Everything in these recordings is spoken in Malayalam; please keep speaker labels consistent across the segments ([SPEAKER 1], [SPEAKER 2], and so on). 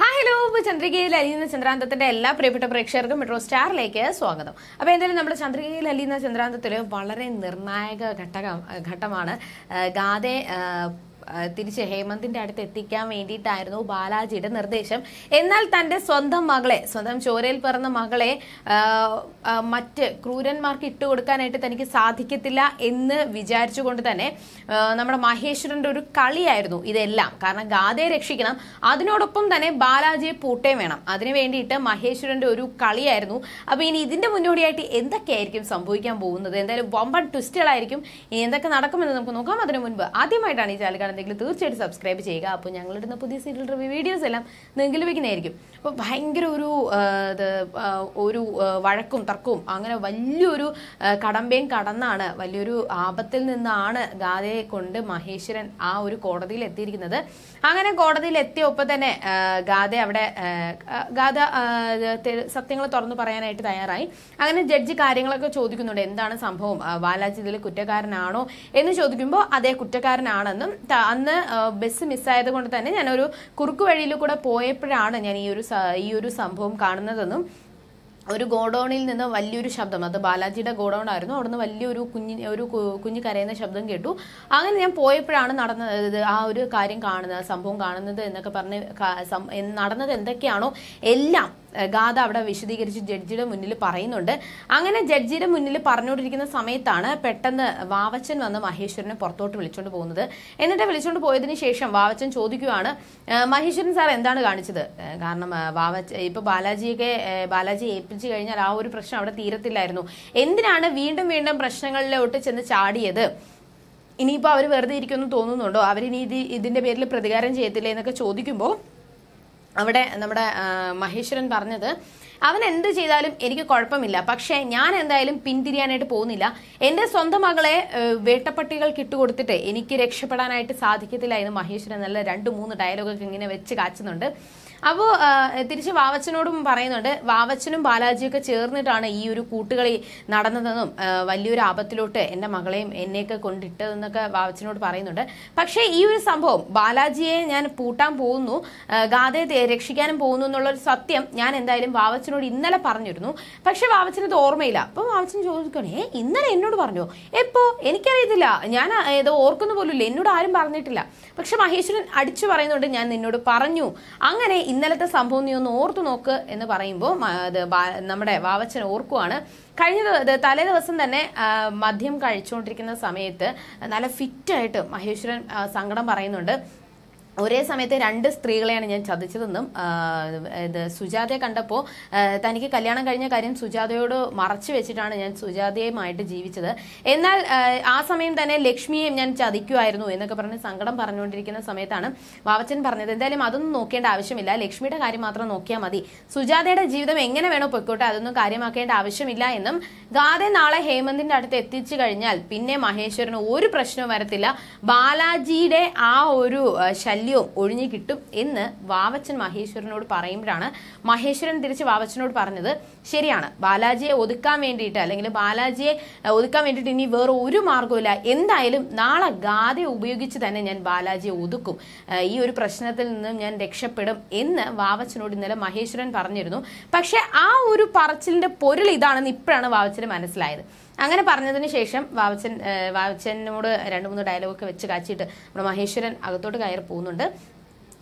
[SPEAKER 1] ഹായ് ഹലോ ഇപ്പോൾ ചന്ദ്രികയിൽ അലിയുന്ന ചന്ദ്രാന്തത്തിൻ്റെ എല്ലാ പ്രിയപ്പെട്ട പ്രേക്ഷകർക്കും മെട്രോ സ്റ്റാറിലേക്ക് സ്വാഗതം അപ്പോൾ എന്തായാലും നമ്മുടെ ചന്ദ്രികയിൽ അലിയുന്ന ചന്ദ്രാന്തത്തിൽ വളരെ നിർണായക ഘട്ടകം ഘട്ടമാണ് ഗാതെ തിരിച്ച് ഹേമന്തിന്റെ അടുത്ത് എത്തിക്കാൻ വേണ്ടിയിട്ടായിരുന്നു ബാലാജിയുടെ നിർദ്ദേശം എന്നാൽ തന്റെ സ്വന്തം മകളെ സ്വന്തം ചോരയിൽ പിറന്ന മകളെ മറ്റ് ക്രൂരന്മാർക്ക് ഇട്ടുകൊടുക്കാനായിട്ട് തനിക്ക് സാധിക്കത്തില്ല എന്ന് വിചാരിച്ചുകൊണ്ട് തന്നെ നമ്മുടെ മഹേശ്വരന്റെ ഒരു കളിയായിരുന്നു ഇതെല്ലാം കാരണം ഗാഥയെ രക്ഷിക്കണം അതിനോടൊപ്പം തന്നെ ബാലാജിയെ പൂട്ടേം വേണം അതിനു വേണ്ടിയിട്ട് മഹേശ്വരന്റെ ഒരു കളിയായിരുന്നു അപ്പൊ ഇനി ഇതിന്റെ മുന്നോടിയായിട്ട് എന്തൊക്കെ ആയിരിക്കും സംഭവിക്കാൻ പോകുന്നത് എന്തായാലും വമ്പൻ ട്വിസ്റ്റുകളായിരിക്കും ഇനി എന്തൊക്കെ നടക്കുമെന്ന് നമുക്ക് നോക്കാം അതിനു മുൻപ് ആദ്യമായിട്ടാണ് ഈ ചാനൽ ഇഷ്ടമുണ്ടെങ്കിൽ തീർച്ചയായിട്ടും സബ്സ്ക്രൈബ് ചെയ്യുക അപ്പോൾ ഞങ്ങളിടുന്ന പുതിയ സീരിയൽ റിവ്യൂ വീഡിയോസ് എല്ലാം നിങ്ങൾക്ക് ലഭിക്കുന്നതായിരിക്കും അപ്പോൾ ഭയങ്കര ഒരു ഒരു വഴക്കും തർക്കവും അങ്ങനെ വലിയൊരു കടമ്പയും കടന്നാണ് വലിയൊരു ആപത്തിൽ നിന്നാണ് ഗാഥയെ കൊണ്ട് മഹേശ്വരൻ ആ ഒരു കോടതിയിൽ എത്തിയിരിക്കുന്നത് അങ്ങനെ കോടതിയിൽ എത്തിയ ഒപ്പം തന്നെ ഗാഥ അവിടെ ഗാഥ സത്യങ്ങൾ തുറന്നു പറയാനായിട്ട് തയ്യാറായി അങ്ങനെ ജഡ്ജി കാര്യങ്ങളൊക്കെ ചോദിക്കുന്നുണ്ട് എന്താണ് സംഭവം ബാലാജി ഇതിൽ കുറ്റക്കാരനാണോ എന്ന് ചോദിക്കുമ്പോൾ അതേ കുറ്റക്കാരനാണെന്നും അന്ന് ബസ് മിസ്സായത് കൊണ്ട് തന്നെ ഞാനൊരു കുറുക്ക് വഴിയിൽ കൂടെ പോയപ്പോഴാണ് ഞാൻ ഈ ഒരു ഈ ഒരു സംഭവം കാണുന്നതെന്നും ഒരു ഗോഡൗണിൽ നിന്ന് വലിയൊരു ശബ്ദം അത് ബാലാജിയുടെ ഗോഡൗൺ ആയിരുന്നു നിന്ന് വലിയൊരു കുഞ്ഞി ഒരു കുഞ്ഞു കരയുന്ന ശബ്ദം കേട്ടു അങ്ങനെ ഞാൻ പോയപ്പോഴാണ് നടന്നത് ആ ഒരു കാര്യം കാണുന്നത് സംഭവം കാണുന്നത് എന്നൊക്കെ പറഞ്ഞ് നടന്നത് എന്തൊക്കെയാണോ എല്ലാം ഗാഥ അവിടെ വിശദീകരിച്ച് ജഡ്ജിയുടെ മുന്നിൽ പറയുന്നുണ്ട് അങ്ങനെ ജഡ്ജിയുടെ മുന്നിൽ പറഞ്ഞുകൊണ്ടിരിക്കുന്ന സമയത്താണ് പെട്ടെന്ന് വാവച്ചൻ വന്ന് മഹേശ്വരനെ പുറത്തോട്ട് വിളിച്ചുകൊണ്ട് പോകുന്നത് എന്നിട്ട് വിളിച്ചുകൊണ്ട് പോയതിനു ശേഷം വാവച്ചൻ ചോദിക്കുകയാണ് മഹേശ്വരൻ സാർ എന്താണ് കാണിച്ചത് കാരണം വാവച്ച ഇപ്പൊ ബാലാജിയൊക്കെ ബാലാജി ഏൽപ്പിച്ചു കഴിഞ്ഞാൽ ആ ഒരു പ്രശ്നം അവിടെ തീരത്തില്ലായിരുന്നു എന്തിനാണ് വീണ്ടും വീണ്ടും പ്രശ്നങ്ങളിലോട്ട് ചെന്ന് ചാടിയത് ഇനിയിപ്പോൾ അവർ വെറുതെ ഇരിക്കുമെന്ന് തോന്നുന്നുണ്ടോ അവരിനി ഇത് ഇതിൻ്റെ പേരിൽ പ്രതികാരം ചെയ്യത്തില്ലേ എന്നൊക്കെ ചോദിക്കുമ്പോൾ അവിടെ നമ്മുടെ മഹേശ്വരൻ പറഞ്ഞത് അവൻ എന്ത് ചെയ്താലും എനിക്ക് കുഴപ്പമില്ല പക്ഷേ ഞാൻ എന്തായാലും പിന്തിരിയാനായിട്ട് പോകുന്നില്ല എൻ്റെ സ്വന്തം മകളെ വേട്ടപ്പട്ടികൾ കിട്ടുകൊടുത്തിട്ട് എനിക്ക് രക്ഷപ്പെടാനായിട്ട് സാധിക്കത്തില്ല എന്ന് മഹേശ്വരൻ നല്ല രണ്ട് മൂന്ന് ഡയലോഗൊക്കെ ഇങ്ങനെ വെച്ച് കാച്ചുന്നുണ്ട് അപ്പോൾ തിരിച്ച് വാവച്ചനോടും പറയുന്നുണ്ട് വാവച്ചനും ബാലാജിയൊക്കെ ചേർന്നിട്ടാണ് ഈ ഒരു കൂട്ടുകളി നടന്നതെന്നും വലിയൊരു ആപത്തിലോട്ട് എൻ്റെ മകളെയും എന്നെയൊക്കെ കൊണ്ടിട്ടതെന്നൊക്കെ വാവച്ചനോട് പറയുന്നുണ്ട് പക്ഷേ ഈ ഒരു സംഭവം ബാലാജിയെ ഞാൻ പൂട്ടാൻ പോകുന്നു ഗാഥയെ രക്ഷിക്കാനും പോകുന്നു എന്നുള്ളൊരു സത്യം ഞാൻ എന്തായാലും വാവച്ച വാവച്ചനോട് ഇന്നലെ പറഞ്ഞിരുന്നു പക്ഷെ വാവച്ചനത് ഓർമ്മയില്ല അപ്പൊ വാവച്ചൻ ഏ ഇന്നലെ എന്നോട് പറഞ്ഞു എപ്പോ എനിക്കറിയത്തില്ല ഞാൻ ഏതോ ഓർക്കുന്ന പോലും എന്നോട് ആരും പറഞ്ഞിട്ടില്ല പക്ഷെ മഹേശ്വരൻ അടിച്ചു പറയുന്നുണ്ട് ഞാൻ നിന്നോട് പറഞ്ഞു അങ്ങനെ ഇന്നലത്തെ സംഭവം നീ ഒന്ന് ഓർത്തു നോക്ക് എന്ന് പറയുമ്പോൾ നമ്മുടെ വാവച്ചൻ ഓർക്കുവാണ് കഴിഞ്ഞ തലേ ദിവസം തന്നെ മദ്യം കഴിച്ചുകൊണ്ടിരിക്കുന്ന സമയത്ത് നല്ല ഫിറ്റായിട്ട് മഹേശ്വരൻ സങ്കടം പറയുന്നുണ്ട് ഒരേ സമയത്ത് രണ്ട് സ്ത്രീകളെയാണ് ഞാൻ ചതിച്ചതെന്നും ഇത് സുജാതയെ കണ്ടപ്പോൾ തനിക്ക് കല്യാണം കഴിഞ്ഞ കാര്യം സുജാതയോട് മറച്ചു വെച്ചിട്ടാണ് ഞാൻ സുജാതയുമായിട്ട് ജീവിച്ചത് എന്നാൽ ആ സമയം തന്നെ ലക്ഷ്മിയെയും ഞാൻ ചതിക്കുമായിരുന്നു എന്നൊക്കെ പറഞ്ഞ് സങ്കടം പറഞ്ഞുകൊണ്ടിരിക്കുന്ന സമയത്താണ് വാവച്ചൻ പറഞ്ഞത് എന്തായാലും അതൊന്നും നോക്കേണ്ട ആവശ്യമില്ല ലക്ഷ്മിയുടെ കാര്യം മാത്രം നോക്കിയാൽ മതി സുജാതയുടെ ജീവിതം എങ്ങനെ വേണോ പൊയ്ക്കോട്ടെ അതൊന്നും കാര്യമാക്കേണ്ട ആവശ്യമില്ല എന്നും ഗാതെ നാളെ ഹേമന്തിന്റെ അടുത്ത് എത്തിച്ചു കഴിഞ്ഞാൽ പിന്നെ മഹേശ്വരന് ഒരു പ്രശ്നവും വരത്തില്ല ബാലാജിയുടെ ആ ഒരു ശല്യം ശല്യവും ഒഴിഞ്ഞു കിട്ടും എന്ന് വാവച്ചൻ മഹേശ്വരനോട് പറയുമ്പോഴാണ് മഹേശ്വരൻ തിരിച്ച് വാവച്ചനോട് പറഞ്ഞത് ശരിയാണ് ബാലാജിയെ ഒതുക്കാൻ വേണ്ടിയിട്ട് അല്ലെങ്കിൽ ബാലാജിയെ ഒതുക്കാൻ വേണ്ടിയിട്ട് ഇനി വേറെ ഒരു മാർഗമില്ല എന്തായാലും നാളെ ഗാഥ ഉപയോഗിച്ച് തന്നെ ഞാൻ ബാലാജിയെ ഒതുക്കും ഈ ഒരു പ്രശ്നത്തിൽ നിന്നും ഞാൻ രക്ഷപ്പെടും എന്ന് വാവച്ചനോട് ഇന്നലെ മഹേശ്വരൻ പറഞ്ഞിരുന്നു പക്ഷെ ആ ഒരു പറച്ചിലിന്റെ പൊരുൾ ഇതാണെന്ന് ഇപ്പോഴാണ് വാവച്ചന് മനസ്സിലായത് അങ്ങനെ പറഞ്ഞതിന് ശേഷം വാവച്ചൻ വാവച്ചനോട് രണ്ട് മൂന്ന് ഡയലോഗൊക്കെ വെച്ച് കാച്ചിട്ട് നമ്മുടെ മഹേശ്വരൻ അകത്തോട്ട് കയറി പോകുന്നുണ്ട്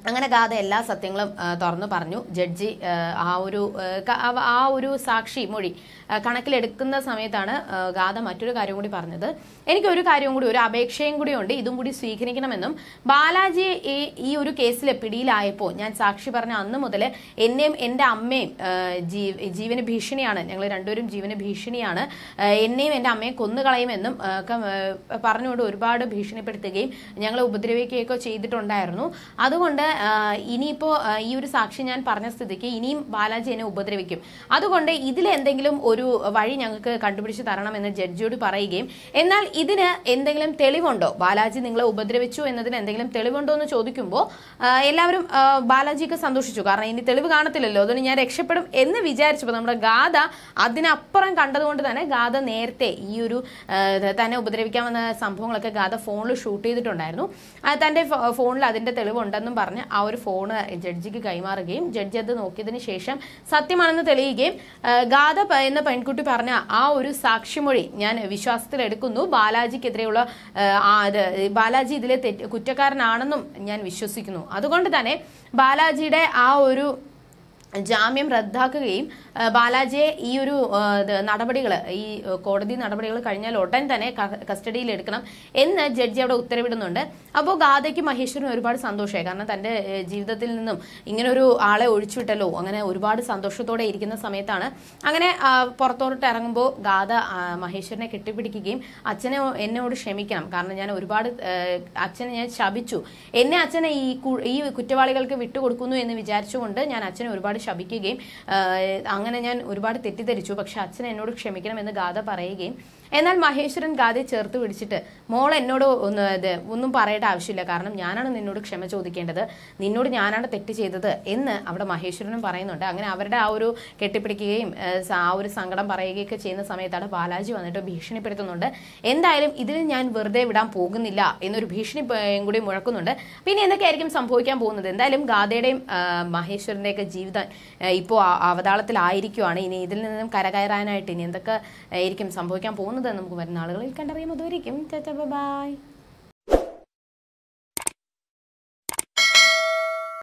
[SPEAKER 1] അങ്ങനെ ഗാഥ എല്ലാ സത്യങ്ങളും തുറന്നു പറഞ്ഞു ജഡ്ജി ആ ഒരു ആ ഒരു സാക്ഷി മൊഴി കണക്കിലെടുക്കുന്ന സമയത്താണ് ഗാഥ മറ്റൊരു കാര്യം കൂടി പറഞ്ഞത് എനിക്ക് ഒരു കാര്യവും കൂടി ഒരു അപേക്ഷയും കൂടി ഉണ്ട് ഇതും കൂടി സ്വീകരിക്കണമെന്നും ബാലാജിയെ ഈ ഒരു കേസിൽ പിടിയിലായപ്പോൾ ഞാൻ സാക്ഷി പറഞ്ഞ അന്ന് മുതൽ എന്നെയും എൻ്റെ അമ്മയും ജീവന് ഭീഷണിയാണ് ഞങ്ങൾ രണ്ടുപേരും ജീവന ഭീഷണിയാണ് എന്നെയും എൻ്റെ അമ്മയെ കൊന്നുകളയുമെന്നും ഒക്കെ പറഞ്ഞുകൊണ്ട് ഒരുപാട് ഭീഷണിപ്പെടുത്തുകയും ഞങ്ങളെ ഉപദ്രവിക്കുകയൊക്കെ ചെയ്തിട്ടുണ്ടായിരുന്നു അതുകൊണ്ട് ഇനിയിപ്പോൾ ഈ ഒരു സാക്ഷി ഞാൻ പറഞ്ഞ സ്ഥിതിക്ക് ഇനിയും ബാലാജി എന്നെ ഉപദ്രവിക്കും അതുകൊണ്ട് ഇതിലെന്തെങ്കിലും ഒരു വഴി ഞങ്ങൾക്ക് കണ്ടുപിടിച്ച് തരണമെന്ന് ജഡ്ജിയോട് പറയുകയും എന്നാൽ ഇതിന് എന്തെങ്കിലും തെളിവുണ്ടോ ബാലാജി നിങ്ങളെ ഉപദ്രവിച്ചു എന്നതിന് എന്തെങ്കിലും തെളിവുണ്ടോ എന്ന് ചോദിക്കുമ്പോൾ എല്ലാവരും ബാലാജിക്ക് സന്തോഷിച്ചു കാരണം ഇനി തെളിവ് കാണത്തില്ലല്ലോ അതുകൊണ്ട് ഞാൻ രക്ഷപ്പെടും എന്ന് വിചാരിച്ചപ്പോൾ നമ്മുടെ ഗാഥ അതിനപ്പുറം കണ്ടതുകൊണ്ട് തന്നെ ഗാഥ നേരത്തെ ഈ ഒരു തന്നെ ഉപദ്രവിക്കാൻ വന്ന സംഭവങ്ങളൊക്കെ ഗാഥ ഫോണിൽ ഷൂട്ട് ചെയ്തിട്ടുണ്ടായിരുന്നു തൻ്റെ ഫോണിൽ അതിൻ്റെ തെളിവുണ്ടെന്നും പറഞ്ഞ് ആ ഒരു ഫോൺ ജഡ്ജിക്ക് കൈമാറുകയും ജഡ്ജി അത് നോക്കിയതിന് ശേഷം സത്യമാണെന്ന് തെളിയുകയും ഗാഥ എന്ന പെൺകുട്ടി പറഞ്ഞ ആ ഒരു സാക്ഷിമൊഴി ഞാൻ വിശ്വാസത്തിലെടുക്കുന്നു ബാലാജിക്കെതിരെയുള്ള ബാലാജി ഇതിലെ കുറ്റക്കാരനാണെന്നും ഞാൻ വിശ്വസിക്കുന്നു അതുകൊണ്ട് തന്നെ ബാലാജിയുടെ ആ ഒരു ജാമ്യം റദ്ദാക്കുകയും ബാലാജിയെ ഈ ഒരു നടപടികൾ ഈ കോടതി നടപടികൾ കഴിഞ്ഞാൽ ഉടൻ തന്നെ കസ്റ്റഡിയിൽ എടുക്കണം എന്ന് ജഡ്ജി അവിടെ ഉത്തരവിടുന്നുണ്ട് അപ്പോൾ ഗാഥയ്ക്ക് മഹേശ്വരന് ഒരുപാട് സന്തോഷമായി കാരണം തൻ്റെ ജീവിതത്തിൽ നിന്നും ഇങ്ങനെ ഒരു ആളെ ഒഴിച്ചുവിട്ടല്ലോ അങ്ങനെ ഒരുപാട് സന്തോഷത്തോടെ ഇരിക്കുന്ന സമയത്താണ് അങ്ങനെ പുറത്തോട്ട് ഇറങ്ങുമ്പോൾ ഗാഥ മഹേശ്വരനെ കെട്ടിപ്പിടിക്കുകയും അച്ഛനെ എന്നോട് ക്ഷമിക്കണം കാരണം ഞാൻ ഒരുപാട് അച്ഛനെ ഞാൻ ശപിച്ചു എന്നെ അച്ഛനെ ഈ ഈ കുറ്റവാളികൾക്ക് വിട്ടുകൊടുക്കുന്നു എന്ന് വിചാരിച്ചുകൊണ്ട് ഞാൻ അച്ഛനെ ഒരുപാട് ശപിക്കുകയും അങ്ങനെ ഞാൻ ഒരുപാട് തെറ്റിദ്ധരിച്ചു പക്ഷെ അച്ഛൻ എന്നോട് ക്ഷമിക്കണമെന്ന് ഗാഥ പറയുകയും എന്നാൽ മഹേശ്വരൻ ഗാദെ ചേർത്ത് പിടിച്ചിട്ട് മോൾ എന്നോട് ഒന്ന് ഇത് ഒന്നും പറയേണ്ട ആവശ്യമില്ല കാരണം ഞാനാണ് നിന്നോട് ക്ഷമ ചോദിക്കേണ്ടത് നിന്നോട് ഞാനാണ് തെറ്റ് ചെയ്തത് എന്ന് അവിടെ മഹേശ്വരനും പറയുന്നുണ്ട് അങ്ങനെ അവരുടെ ആ ഒരു കെട്ടിപ്പിടിക്കുകയും ആ ഒരു സങ്കടം പറയുകയൊക്കെ ചെയ്യുന്ന സമയത്താണ് ബാലാജി വന്നിട്ട് ഭീഷണിപ്പെടുത്തുന്നുണ്ട് എന്തായാലും ഇതിൽ ഞാൻ വെറുതെ വിടാൻ പോകുന്നില്ല എന്നൊരു ഭീഷണി കൂടി മുഴക്കുന്നുണ്ട് പിന്നെ എന്തൊക്കെയായിരിക്കും സംഭവിക്കാൻ പോകുന്നത് എന്തായാലും ഗാദയുടെയും മഹേശ്വരൻ്റെയൊക്കെ ജീവിതം ഇപ്പോൾ അവതാളത്തിലായിരിക്കുവാണ് ഇനി ഇതിൽ നിന്നും കരകയറാനായിട്ട് ഇനി എന്തൊക്കെ ആയിരിക്കും സംഭവിക്കാൻ പോകുന്നത് പോകുന്നത് നമുക്ക് വരുന്ന ആളുകളിൽ കണ്ടറിയാം അതുവരെയും ബൈ